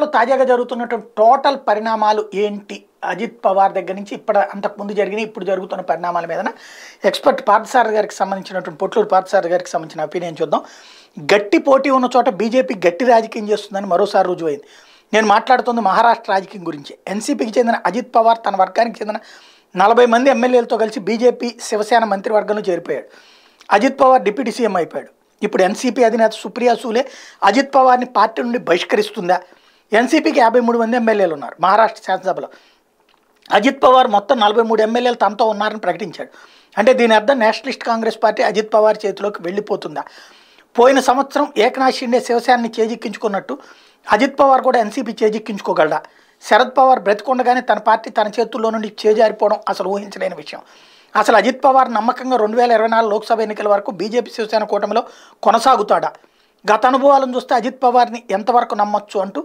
కోర్టులో తాజాగా జరుగుతున్నటువంటి టోటల్ పరిణామాలు ఏంటి అజిత్ పవార్ దగ్గర నుంచి ఇప్పుడు అంతకుముందు జరిగిన ఇప్పుడు జరుగుతున్న పరిణామాల మీద ఎక్స్పర్ట్ పార్థసారథి గారికి సంబంధించినటువంటి పొట్లూరు పార్థసారథి గారికి సంబంధించిన ఒపీనియన్ చూద్దాం గట్టి పోటీ ఉన్న చోట బీజేపీ గట్టి రాజకీయం చేస్తుందని మరోసారి రుజువైంది నేను మాట్లాడుతుంది మహారాష్ట్ర రాజకీయం గురించి ఎన్సీపీకి చెందిన అజిత్ పవార్ తన వర్గానికి చెందిన నలభై మంది ఎమ్మెల్యేలతో కలిసి బీజేపీ శివసేన మంత్రివర్గంలో చేరిపోయాడు అజిత్ పవార్ డిప్యూటీ సీఎం అయిపోయాడు ఇప్పుడు ఎన్సీపీ అధినేత సుప్రియా సూలే అజిత్ పవార్ని పార్టీ నుండి బహిష్కరిస్తుందా ఎన్సీపీకి యాభై మూడు మంది ఎమ్మెల్యేలు ఉన్నారు మహారాష్ట్ర శాసనసభలో అజిత్ పవార్ మొత్తం నలభై మూడు ఎమ్మెల్యేలు తమతో ఉన్నారని ప్రకటించాడు అంటే దీని అర్థం Nationalist Congress Party Ajit Pawar చేతిలోకి వెళ్ళిపోతుందా పోయిన సంవత్సరం ఏకనాథ్ షిండే శివసేనని చేజిక్కించుకున్నట్టు అజిత్ పవార్ కూడా ఎన్సీపీ చేజిక్కించుకోగలడా శరద్ పవార్ బ్రతికొండగానే తన పార్టీ తన చేతుల్లో నుండి చేజారిపోవడం అసలు ఊహించలేని విషయం అసలు అజిత్ పవార్ నమ్మకంగా రెండు వేల ఇరవై నాలుగు లోక్సభ ఎన్నికల వరకు బీజేపీ శివసేన కూటమిలో కొనసాగుతాడా గత అనుభవాలను చూస్తే అజిత్ పవార్ని ఎంతవరకు నమ్మొచ్చు అంటూ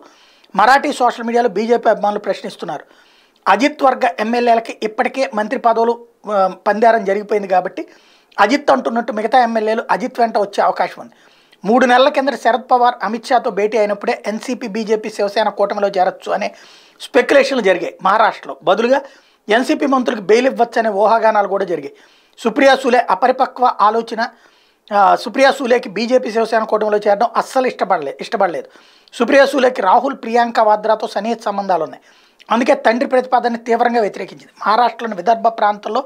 మరాఠీ సోషల్ మీడియాలో బీజేపీ అభిమానులు ప్రశ్నిస్తున్నారు అజిత్ వర్గ ఎమ్మెల్యేలకి ఇప్పటికే మంత్రి పదవులు పందారం జరిగిపోయింది కాబట్టి అజిత్ అంటున్నట్టు మిగతా ఎమ్మెల్యేలు అజిత్ వెంట వచ్చే అవకాశం ఉంది మూడు నెలల కింద శరద్ పవార్ అమిత్ షాతో భేటీ అయినప్పుడే ఎన్సీపీ బీజేపీ శివసేన కూటమిలో చేరొచ్చు అనే స్పెక్యులేషన్లు జరిగాయి మహారాష్ట్రలో బదులుగా ఎన్సీపీ మంత్రులకు బెయిల్ ఇవ్వచ్చనే ఊహాగానాలు కూడా జరిగాయి సుప్రియా సులే అపరిపక్వ ఆలోచన సుప్రియా సూలేకి బీజేపీ శివసేన కూటమిలో చేరడం అస్సలు ఇష్టపడలేదు ఇష్టపడలేదు సుప్రియా సూలేకి రాహుల్ ప్రియాంక వాద్రాతో సన్నిహిత సంబంధాలు ఉన్నాయి అందుకే తండ్రి ప్రతిపాదనని తీవ్రంగా వ్యతిరేకించింది మహారాష్ట్రలోని విదర్భ ప్రాంతంలో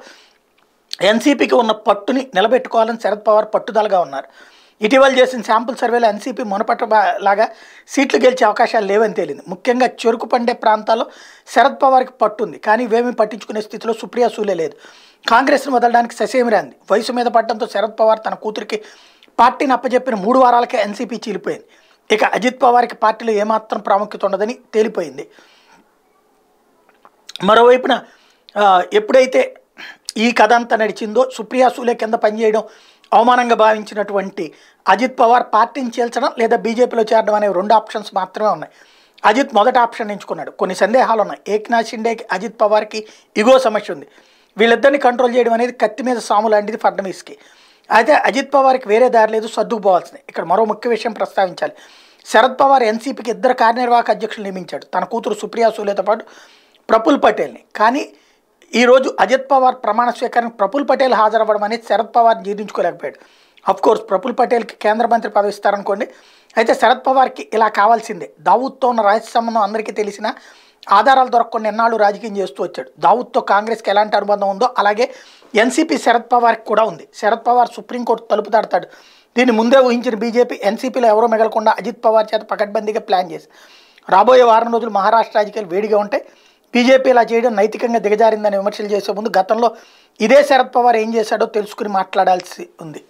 ఎన్సీపీకి ఉన్న పట్టుని నిలబెట్టుకోవాలని శరద్ పవార్ పట్టుదలగా ఉన్నారు ఇటీవల చేసిన శాంపుల్ సర్వేలో ఎన్సీపీ మునపట్ట లాగా సీట్లు గెలిచే అవకాశాలు లేవని తేలింది ముఖ్యంగా చెరుకు పండే ప్రాంతాల్లో శరద్ పవార్కి పట్టుంది కానీ ఇవేమీ పట్టించుకునే స్థితిలో సుప్రియా సూలే లేదు కాంగ్రెస్ను వదలడానికి ససేమిరాంది వయసు మీద పడడంతో శరద్ పవార్ తన కూతురికి పార్టీని అప్పచెప్పిన మూడు వారాలకే ఎన్సీపీ చీలిపోయింది ఇక అజిత్ పవార్కి పార్టీలో ఏమాత్రం ప్రాముఖ్యత ఉండదని తేలిపోయింది మరోవైపున ఎప్పుడైతే ఈ కథ అంతా నడిచిందో సుప్రియా సూలే కింద పనిచేయడం అవమానంగా భావించినటువంటి అజిత్ పవార్ పార్టీని చేల్చడం లేదా బీజేపీలో చేరడం అనేవి రెండు ఆప్షన్స్ మాత్రమే ఉన్నాయి అజిత్ మొదటి ఆప్షన్ ఎంచుకున్నాడు కొన్ని సందేహాలు ఉన్నాయి ఏక్నాథ్ షిండేకి అజిత్ పవార్కి ఇగో సమస్య ఉంది వీళ్ళిద్దరిని కంట్రోల్ చేయడం అనేది కత్తి మీద సాము లాంటిది ఫడ్నవీస్కి అయితే అజిత్ పవార్కి వేరే దారి లేదు సర్దుకుపోవాల్సింది ఇక్కడ మరో ముఖ్య విషయం ప్రస్తావించాలి శరద్ పవార్ ఎన్సీపీకి ఇద్దరు కార్యనిర్వాహక అధ్యక్షులు నియమించాడు తన కూతురు సుప్రియా సూలేతో పాటు ప్రఫుల్ పటేల్ని కానీ ఈరోజు అజిత్ పవార్ ప్రమాణ స్వీకారానికి ప్రఫుల్ పటేల్ హాజరవ్వడం అనేది శరద్ పవార్ జీర్ణించుకోలేకపోయాడు అఫ్ కోర్స్ ప్రఫుల్ పటేల్కి కేంద్ర మంత్రి పదవి ఇస్తారనుకోండి అయితే శరద్ పవార్కి ఇలా కావాల్సిందే దావుత్తో ఉన్న రహస్య సంబంధం అందరికీ తెలిసిన ఆధారాలు దొరకకుండా ఎన్నాళ్ళు రాజకీయం చేస్తూ వచ్చాడు దావుత్తో కాంగ్రెస్కి ఎలాంటి అనుబంధం ఉందో అలాగే ఎన్సీపీ శరద్ పవార్కి కూడా ఉంది శరద్ పవార్ సుప్రీంకోర్టు తలుపు తాడతాడు దీన్ని ముందే ఊహించిన బీజేపీ ఎన్సీపీలో ఎవరో మిగలకుండా అజిత్ పవార్ చేత పకడ్బందీగా ప్లాన్ చేసి రాబోయే వారం రోజులు మహారాష్ట్ర రాజకీయాలు వేడిగా ఉంటాయి బీజేపీ ఇలా చేయడం నైతికంగా దిగజారిందని విమర్శలు చేసే ముందు గతంలో ఇదే శరద్ పవార్ ఏం చేశాడో తెలుసుకుని మాట్లాడాల్సి ఉంది